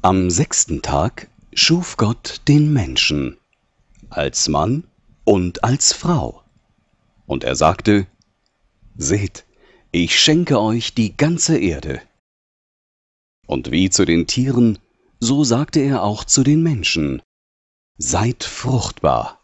Am sechsten Tag schuf Gott den Menschen als Mann und als Frau. Und er sagte, Seht, ich schenke euch die ganze Erde. Und wie zu den Tieren, so sagte er auch zu den Menschen, Seid fruchtbar